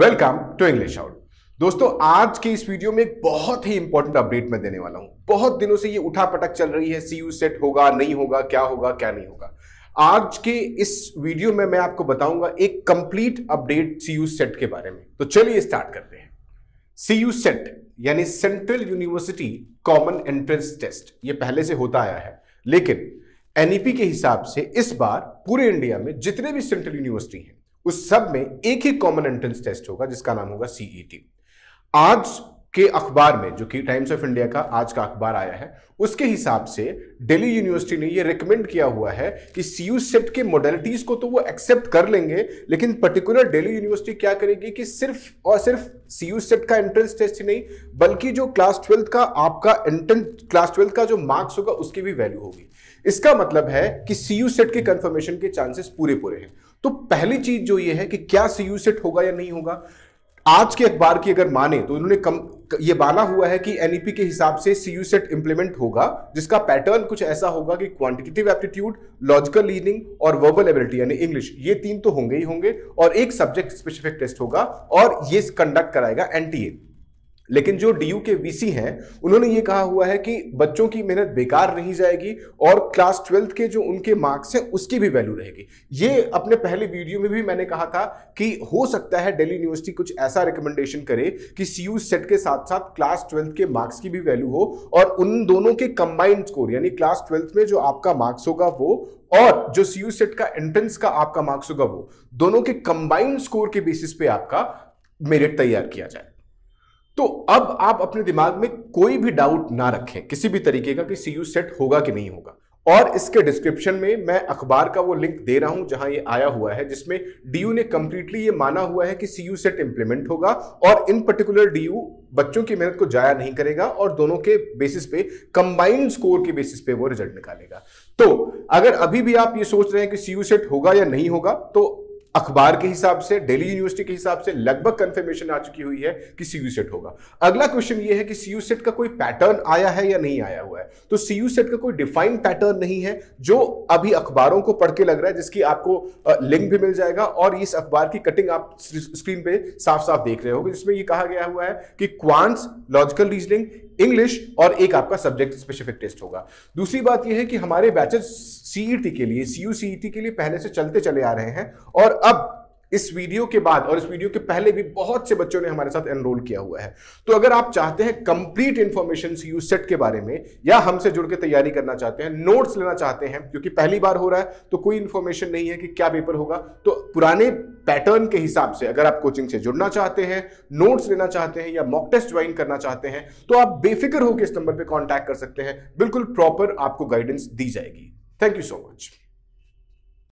welcome to English out दोस्तों आज के इस वीडियो में एक बहुत ही इंपॉर्टेंट अपडेट मैं देने वाला हूं बहुत दिनों से ये उठा पटक चल रही है सी यू सेट होगा नहीं होगा क्या होगा क्या नहीं होगा आज के इस वीडियो में मैं आपको बताऊंगा एक complete update C U CET के बारे में तो चलिए स्टार्ट करते हैं सी यू सेट यानी central university common entrance test ये पहले से होता आया है लेकिन एनईपी e के हिसाब से इस बार पूरे इंडिया में जितने भी सेंट्रल यूनिवर्सिटी हैं उस सब में एक ही कॉमन एंट्रेंस टेस्ट होगा जिसका नाम होगा सीई e आज के अखबार में जो कि टाइम्स ऑफ इंडिया का आज का अखबार आया है उसके हिसाब से दिल्ली यूनिवर्सिटी ने ये रिकमेंड किया हुआ है कि सी यू सेट के मोडेलिटीज को तो वो एक्सेप्ट कर लेंगे लेकिन पर्टिकुलर दिल्ली यूनिवर्सिटी क्या करेगी कि सिर्फ और सिर्फ सी यू सेट का एंट्रेंस टेस्ट ही नहीं बल्कि जो क्लास ट्वेल्थ का आपका एंट्रेंस क्लास ट्वेल्थ का जो मार्क्स होगा उसकी भी वैल्यू होगी इसका मतलब है कि सी यू सेट के कंफर्मेशन के चांसेस पूरे पूरे हैं तो पहली चीज जो ये है कि क्या सी यू सेट होगा या नहीं होगा आज के अखबार की अगर माने तो उन्होंने कम ये माना हुआ है कि एनईपी e के हिसाब से सी यू सेट इंप्लीमेंट होगा जिसका पैटर्न कुछ ऐसा होगा कि क्वांटिटेटिव एप्टीट्यूड लॉजिकल लीनिंग और वर्बल एबिलिटी यानी इंग्लिश ये तीन तो होंगे ही होंगे और एक सब्जेक्ट स्पेसिफिक टेस्ट होगा और ये कंडक्ट कराएगा एनटीए लेकिन जो डी के वी हैं उन्होंने ये कहा हुआ है कि बच्चों की मेहनत बेकार नहीं जाएगी और क्लास ट्वेल्थ के जो उनके मार्क्स हैं उसकी भी वैल्यू रहेगी ये अपने पहले वीडियो में भी मैंने कहा था कि हो सकता है दिल्ली यूनिवर्सिटी कुछ ऐसा रिकमेंडेशन करे कि सी सेट के साथ साथ क्लास ट्वेल्थ के मार्क्स की भी वैल्यू हो और उन दोनों के कंबाइंड स्कोर यानी क्लास ट्वेल्थ में जो आपका मार्क्स होगा वो और जो सी सेट का एंट्रेंस का आपका मार्क्स होगा वो दोनों के कंबाइंड स्कोर के बेसिस पे आपका मेरिट तैयार किया जाए तो अब आप अपने दिमाग में कोई भी डाउट ना रखें किसी भी तरीके का कि सी यू सेट होगा कि नहीं होगा और इसके डिस्क्रिप्शन में मैं अखबार का वो लिंक दे रहा हूं जहां ये आया हुआ है जिसमें डी ने कंप्लीटली ये माना हुआ है कि सी यू सेट इंप्लीमेंट होगा और इन पर्टिकुलर डी बच्चों की मेहनत को जाया नहीं करेगा और दोनों के बेसिस पे कंबाइंड स्कोर के बेसिस पे वो रिजल्ट निकालेगा तो अगर अभी भी आप ये सोच रहे हैं कि सी यू सेट होगा या नहीं होगा तो अखबार के हिसाब से दिल्ली यूनिवर्सिटी के हिसाब से लगभग कंफर्मेशन आ चुकी हुई है कि सीयू सेट होगा अगला क्वेश्चन ये है कि सीयू सेट का कोई पैटर्न आया है या नहीं आया हुआ है तो सीयू सेट का कोई डिफाइंड पैटर्न नहीं है जो अभी अखबारों को पढ़ के लग रहा है जिसकी आपको लिंक भी मिल जाएगा और इस अखबार की कटिंग आप स्क्रीन पर साफ साफ देख रहे हो जिसमें यह कहा गया हुआ है कि क्वांट्स लॉजिकल रीजनिंग इंग्लिश और एक आपका सब्जेक्ट स्पेसिफिक टेस्ट होगा दूसरी बात यह है कि हमारे बैचेस सीईटी e के लिए सीयू सीईटी e के लिए पहले से चलते चले आ रहे हैं और अब इस वीडियो के बाद और इस वीडियो के पहले भी बहुत से बच्चों ने हमारे साथ एनरोल किया हुआ है तो अगर आप चाहते हैं कंप्लीट इंफॉर्मेशन सी सेट के बारे में या हमसे जुड़ के तैयारी करना चाहते हैं नोट्स लेना चाहते हैं क्योंकि पहली बार हो रहा है तो कोई इंफॉर्मेशन नहीं है कि क्या पेपर होगा तो पुराने पैटर्न के हिसाब से अगर आप कोचिंग से जुड़ना चाहते हैं नोट्स लेना चाहते हैं या मॉक टेस्ट ज्वाइन करना चाहते हैं तो आप बेफिक्र होकर इस नंबर पर कॉन्टैक्ट कर सकते हैं बिल्कुल प्रॉपर आपको गाइडेंस दी जाएगी थैंक यू सो मच